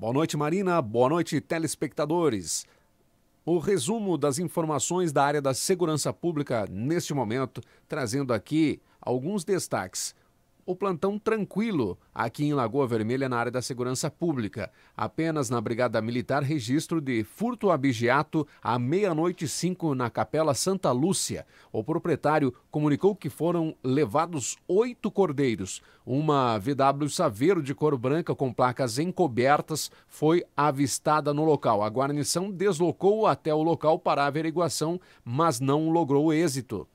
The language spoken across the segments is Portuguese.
Boa noite, Marina. Boa noite, telespectadores. O resumo das informações da área da segurança pública neste momento, trazendo aqui alguns destaques o plantão tranquilo aqui em Lagoa Vermelha na área da segurança pública. Apenas na Brigada Militar, registro de furto abigeato à meia-noite e cinco na Capela Santa Lúcia. O proprietário comunicou que foram levados oito cordeiros. Uma VW Saveiro de cor branca com placas encobertas foi avistada no local. A guarnição deslocou até o local para averiguação, mas não logrou êxito.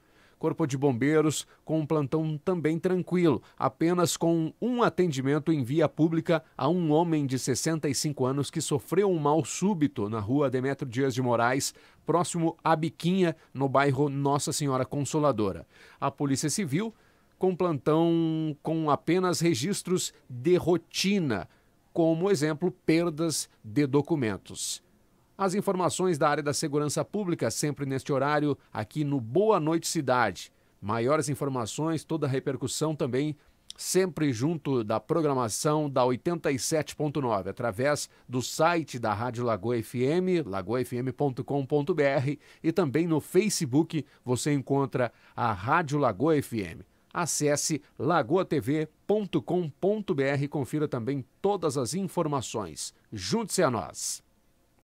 Corpo de Bombeiros com um plantão também tranquilo, apenas com um atendimento em via pública a um homem de 65 anos que sofreu um mal súbito na rua Demetrio Dias de Moraes, próximo à Biquinha, no bairro Nossa Senhora Consoladora. A Polícia Civil com plantão com apenas registros de rotina, como exemplo, perdas de documentos. As informações da área da segurança pública, sempre neste horário, aqui no Boa Noite Cidade. Maiores informações, toda a repercussão também, sempre junto da programação da 87.9, através do site da Rádio Lagoa FM, lagoafm.com.br e também no Facebook você encontra a Rádio Lagoa FM acesse lagoatv.com.br e confira também todas as informações. Junte-se a nós!